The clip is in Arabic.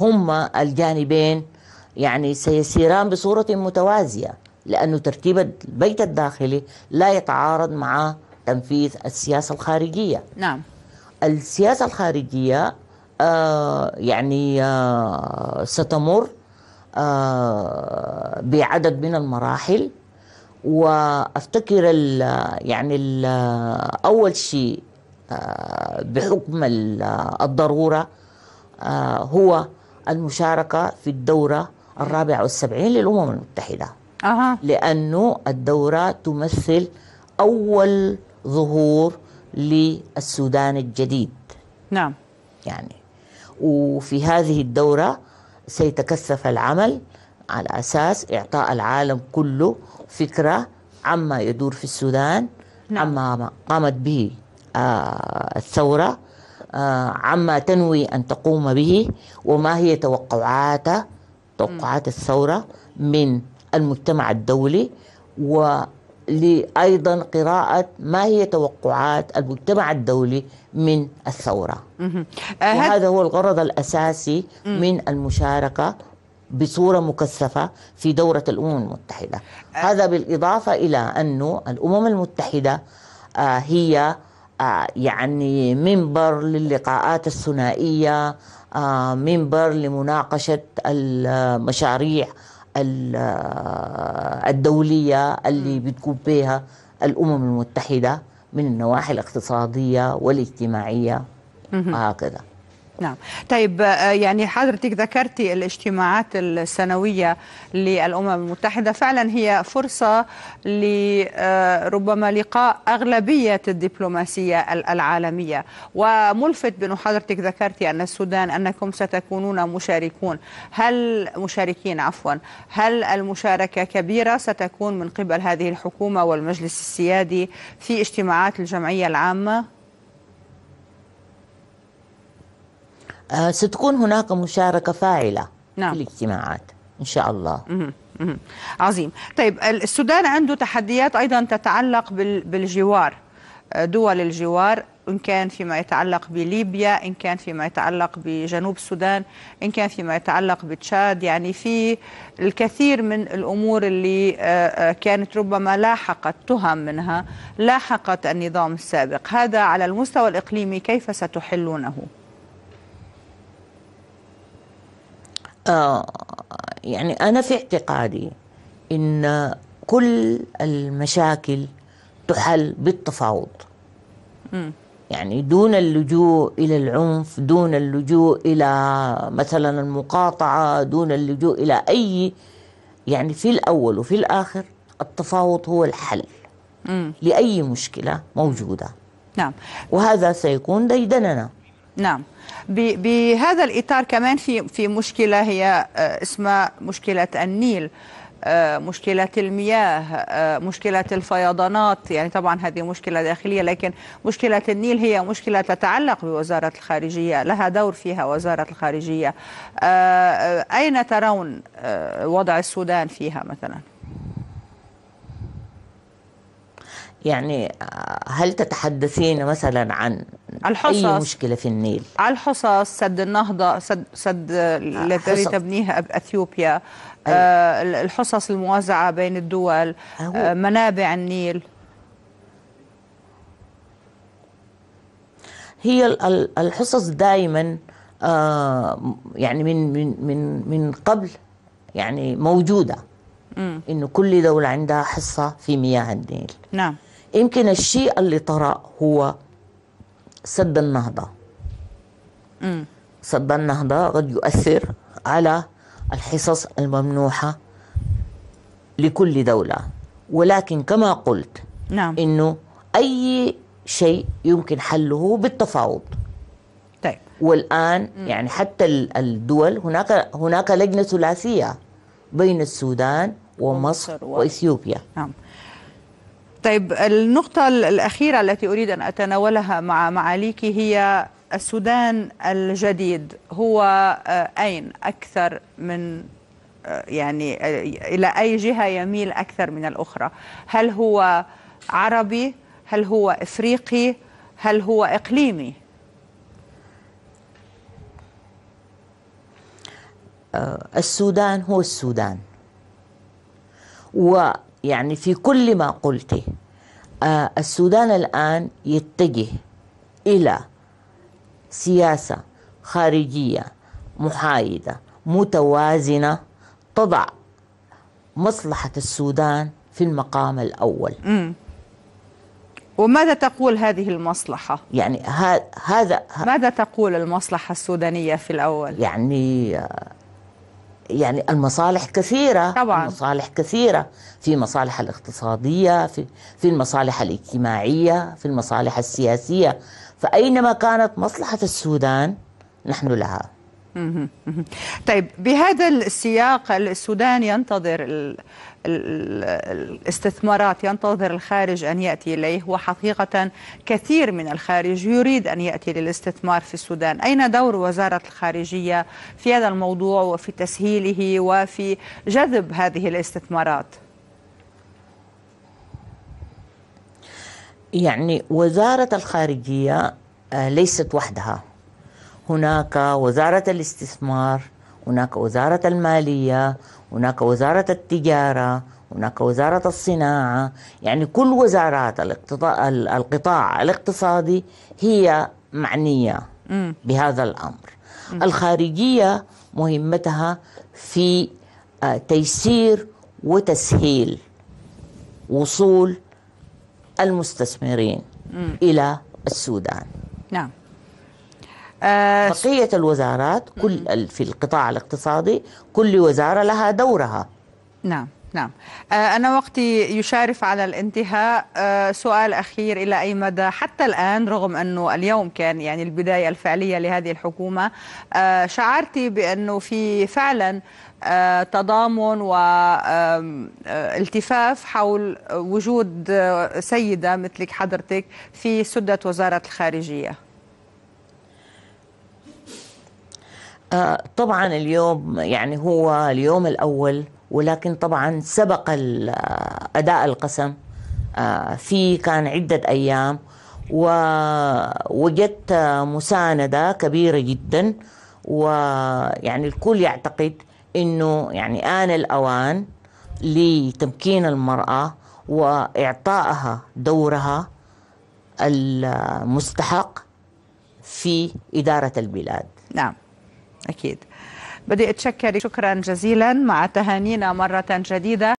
هما الجانبين يعني سيسيران بصورة متوازية لأن ترتيب البيت الداخلي لا يتعارض مع تنفيذ السياسة الخارجية نعم السياسة الخارجية آه يعني آه ستمر آه بعدد من المراحل وافتكر الـ يعني الـ اول شيء آه، بحكم الضروره آه، هو المشاركة في الدورة الرابعة والسبعين للأمم المتحدة أه. لأنه الدورة تمثل أول ظهور للسودان الجديد نعم يعني وفي هذه الدورة سيتكثف العمل على أساس إعطاء العالم كله فكرة عما يدور في السودان نعم. عما قامت به آه الثورة آه، عما تنوي أن تقوم به وما هي توقعات توقعات الثورة من المجتمع الدولي وأيضا قراءة ما هي توقعات المجتمع الدولي من الثورة آه، وهذا هو الغرض الأساسي من المشاركة بصورة مكثفة في دورة الأمم المتحدة آه. هذا بالإضافة إلى أن الأمم المتحدة هي آه، يعني منبر للقاءات الثنائية آه، منبر لمناقشة المشاريع آه، الدولية اللي بتقوم بها الأمم المتحدة من النواحي الاقتصادية والاجتماعية وهكذا نعم طيب آه، يعني حضرتك ذكرتي الاجتماعات السنوية للأمم المتحدة فعلا هي فرصة لربما آه، لقاء أغلبية الدبلوماسية العالمية وملفت بأن حضرتك ذكرتي أن السودان أنكم ستكونون مشاركون هل مشاركين عفوا هل المشاركة كبيرة ستكون من قبل هذه الحكومة والمجلس السيادي في اجتماعات الجمعية العامة؟ آه، ستكون هناك مشاركة فاعلة نعم. في الاجتماعات إن شاء الله عظيم طيب السودان عنده تحديات أيضا تتعلق بالجوار آه، دول الجوار إن كان فيما يتعلق بليبيا إن كان فيما يتعلق بجنوب السودان إن كان فيما يتعلق بتشاد يعني في الكثير من الأمور اللي آه، كانت ربما لاحقت تهم منها لاحقت النظام السابق هذا على المستوى الإقليمي كيف ستحلونه؟ آه، يعني أنا في اعتقادي إن كل المشاكل تحل بالتفاوض يعني دون اللجوء إلى العنف دون اللجوء إلى مثلا المقاطعة دون اللجوء إلى أي يعني في الأول وفي الآخر التفاوض هو الحل لأي مشكلة موجودة نعم وهذا سيكون ديدننا نعم بهذا الإطار كمان في في مشكلة هي آه، اسمها مشكلة النيل آه، مشكلة المياه آه، مشكلة الفيضانات يعني طبعا هذه مشكلة داخلية لكن مشكلة النيل هي مشكلة تتعلق بوزارة الخارجية لها دور فيها وزارة الخارجية أين ترون وضع السودان فيها مثلا يعني هل تتحدثين مثلا عن الحصص اي مشكله في النيل على الحصص سد النهضه سد سد آه، التي تبنيها اثيوبيا أيوة. آه، الحصص الموزعه بين الدول أهو. آه، منابع النيل هي الحصص دائما يعني من من من من قبل يعني موجوده انه كل دوله عندها حصه في مياه النيل نعم يمكن الشيء اللي طرا هو سد النهضة م. سد النهضة قد يؤثر على الحصص الممنوحة لكل دولة ولكن كما قلت نعم. إنه أي شيء يمكن حله بالتفاوض طيب. والآن م. يعني حتى الدول هناك هناك لجنة ثلاثية بين السودان ومصر, ومصر وإثيوبيا نعم. طيب النقطة الأخيرة التي أريد أن أتناولها مع معاليك هي السودان الجديد هو آه، أين أكثر من آه، يعني آه، إلى أي جهة يميل أكثر من الأخرى هل هو عربي هل هو إفريقي هل هو إقليمي السودان هو السودان و يعني في كل ما قلته آه، السودان الآن يتجه إلى سياسة خارجية محايدة متوازنة تضع مصلحة السودان في المقام الأول م. وماذا تقول هذه المصلحة؟ يعني هذا ماذا تقول المصلحة السودانية في الأول؟ يعني يعني المصالح كثيرة طبعا المصالح كثيرة في مصالح الاقتصادية في, في المصالح الاجتماعية في المصالح السياسية فأينما كانت مصلحة السودان نحن لها طيب بهذا السياق السودان ينتظر ال... الاستثمارات ينتظر الخارج أن يأتي إليه وحقيقة كثير من الخارج يريد أن يأتي للاستثمار في السودان أين دور وزارة الخارجية في هذا الموضوع وفي تسهيله وفي جذب هذه الاستثمارات يعني وزارة الخارجية آه، ليست وحدها هناك وزارة الاستثمار هناك وزارة المالية هناك وزارة التجارة هناك وزارة الصناعة يعني كل وزارات القطاع الاقتصادي هي معنية بهذا الأمر الخارجية مهمتها في آه، تيسير وتسهيل وصول المستثمرين إلى السودان نعم آه، بقية الوزارات كل في القطاع الاقتصادي كل وزارة لها دورها نعم نعم آه، أنا وقتي يشارف على الانتهاء آه، سؤال أخير إلى أي مدى حتى الآن رغم أنه اليوم كان يعني البداية الفعلية لهذه الحكومة شعرتي بأنه في فعلا تضامن والتفاف حول وجود سيدة مثلك حضرتك في سدة وزارة الخارجية آه، طبعا اليوم يعني هو اليوم الأول ولكن طبعا سبق آه، أداء القسم آه، في كان عدة أيام ووجدت مساندة كبيرة جدا ويعني الكل يعتقد أنه يعني آن الأوان لتمكين المرأة وإعطائها دورها المستحق في إدارة البلاد نعم أكيد بدي أتشكرك شكرا جزيلا مع تهانينا مرة جديدة